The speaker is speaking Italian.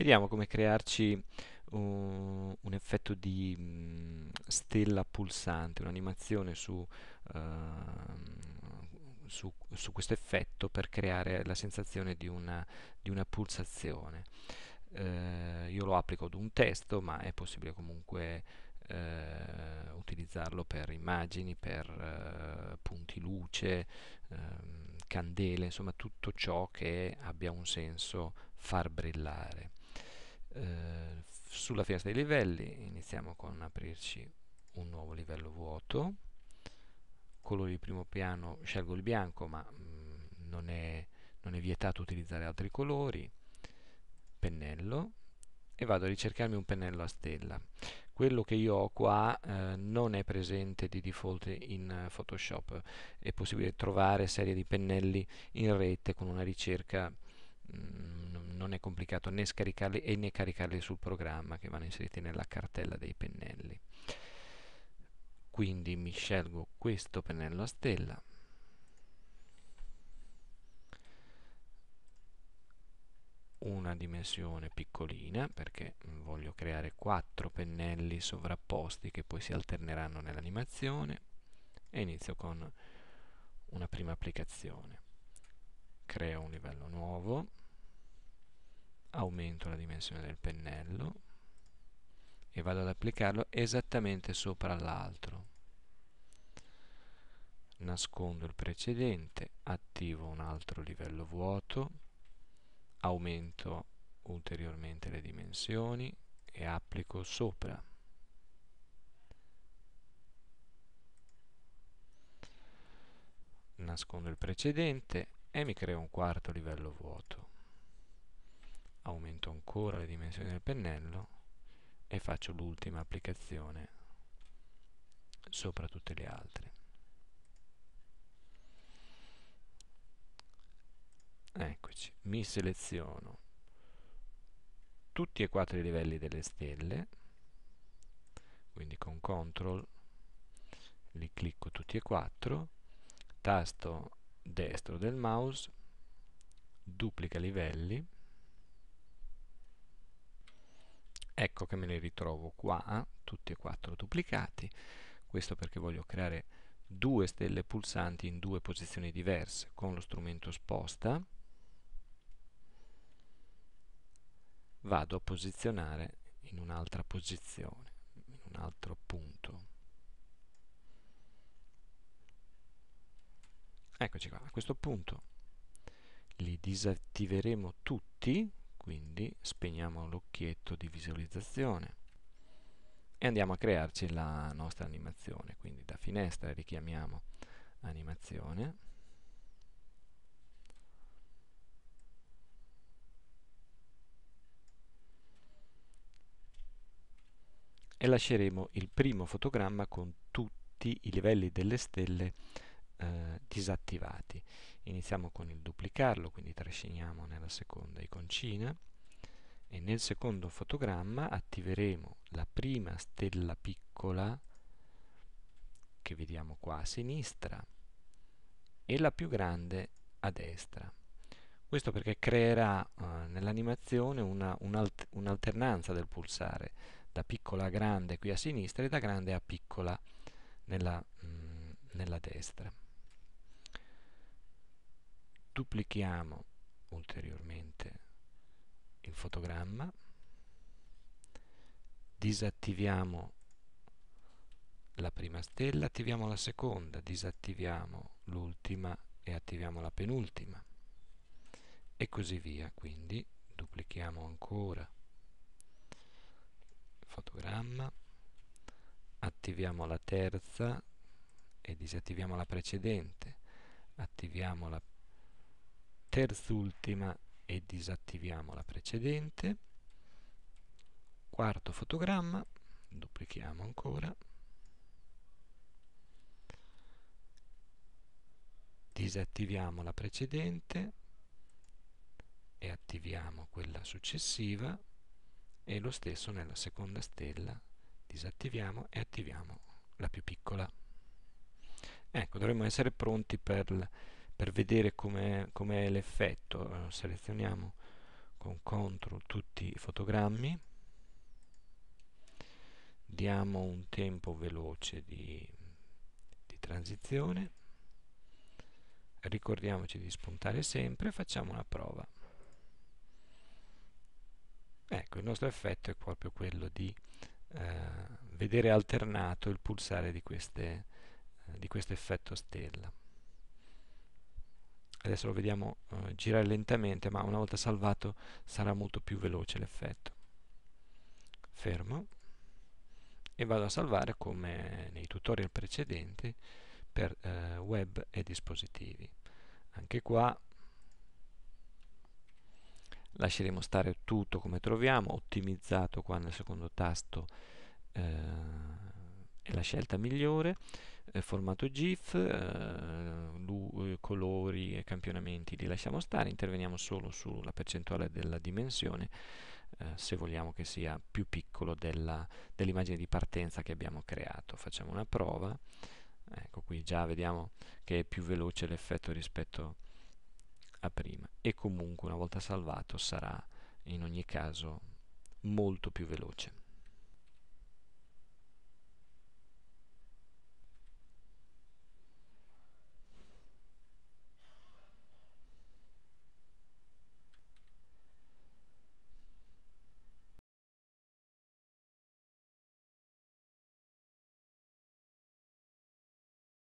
Vediamo come crearci un, effetto di mhmm, stella pulsante, un'animazione su, uh, su, su questo effetto per creare la sensazione di una, di una pulsazione. Uh, io lo applico ad un testo, ma è possibile comunque uh, utilizzarlo per immagini, per eh, punti luce, ehm, candele, insomma tutto ciò che abbia un senso far brillare eh, sulla finestra dei livelli iniziamo con aprirci un nuovo livello vuoto colori di primo piano scelgo il bianco ma mh, mm, non, è, non è vietato utilizzare altri colori pennello e vado a ricercarmi un pennello a stella. Quello che io ho qua eh, non è presente di default in eh, Photoshop, è possibile trovare serie di pennelli in rete con una ricerca mh, mm, non è complicato né scaricarli e né caricarli sul programma che vanno inseriti nella cartella dei pennelli quindi mi scelgo questo pennello a stella una dimensione piccolina perché voglio creare quattro pennelli sovrapposti che poi si alterneranno nell'animazione e inizio con una prima applicazione creo un livello nuovo aumento la dimensione del pennello e vado ad applicarlo esattamente sopra l'altro nascondo il precedente attivo un altro livello vuoto aumento ulteriormente le dimensioni e applico sopra nascondo il precedente e mi creo un quarto livello vuoto aumento ancora le dimensioni del pennello e faccio l'ultima applicazione sopra tutte le altre eccoci mi seleziono tutti e quattro i livelli delle stelle quindi con CTRL li clicco tutti e quattro tasto destro del mouse duplica livelli ecco che me li ritrovo qua tutti e quattro duplicati questo perché voglio creare due stelle pulsanti in due posizioni diverse con lo strumento sposta vado a posizionare in un'altra posizione in un altro punto eccoci qua a questo punto li disattiveremo tutti quindi spegniamo l'occhietto di visualizzazione e andiamo a crearci la nostra animazione quindi da finestra richiamiamo animazione e lasceremo il primo fotogramma con tutti i livelli delle stelle eh, disattivati Iniziamo con il duplicarlo, quindi trasciniamo nella seconda iconcina e nel secondo fotogramma attiveremo la prima stella piccola che vediamo qua a sinistra e la più grande a destra. Questo perché creerà eh, nell'animazione un'alternanza un del pulsare da piccola a grande qui a sinistra e da grande a piccola nella, mh, mm, nella destra duplichiamo ulteriormente il fotogramma, disattiviamo la prima stella, attiviamo la seconda, disattiviamo l'ultima e attiviamo la penultima e così via, quindi duplichiamo ancora il fotogramma, attiviamo la terza e disattiviamo la precedente, attiviamo la terzultima e disattiviamo la precedente, quarto fotogramma, duplichiamo ancora, disattiviamo la precedente e attiviamo quella successiva e lo stesso nella seconda stella disattiviamo e attiviamo la più piccola ecco dovremmo essere pronti per per vedere com'è, com'è l'effetto eh, selezioniamo con CTRL tutti i fotogrammi diamo un tempo veloce di, di transizione ricordiamoci di spuntare sempre facciamo una prova ecco il nostro effetto è proprio quello di eh, vedere alternato il pulsare di, queste, eh, di questo effetto stella adesso lo vediamo eh, girare lentamente ma una volta salvato sarà molto più veloce l'effetto fermo e vado a salvare come nei tutorial precedenti per eh, web e dispositivi anche qua lasceremo stare tutto come troviamo ottimizzato qua nel secondo tasto eh, è la scelta migliore formato GIF, eh, eh, colori e campionamenti li lasciamo stare, interveniamo solo sulla percentuale della dimensione eh, se vogliamo che sia più piccolo dell'immagine di partenza che abbiamo creato. Facciamo una prova, ecco qui già vediamo che è più veloce l'effetto rispetto a prima e comunque una volta salvato sarà in ogni caso molto più veloce.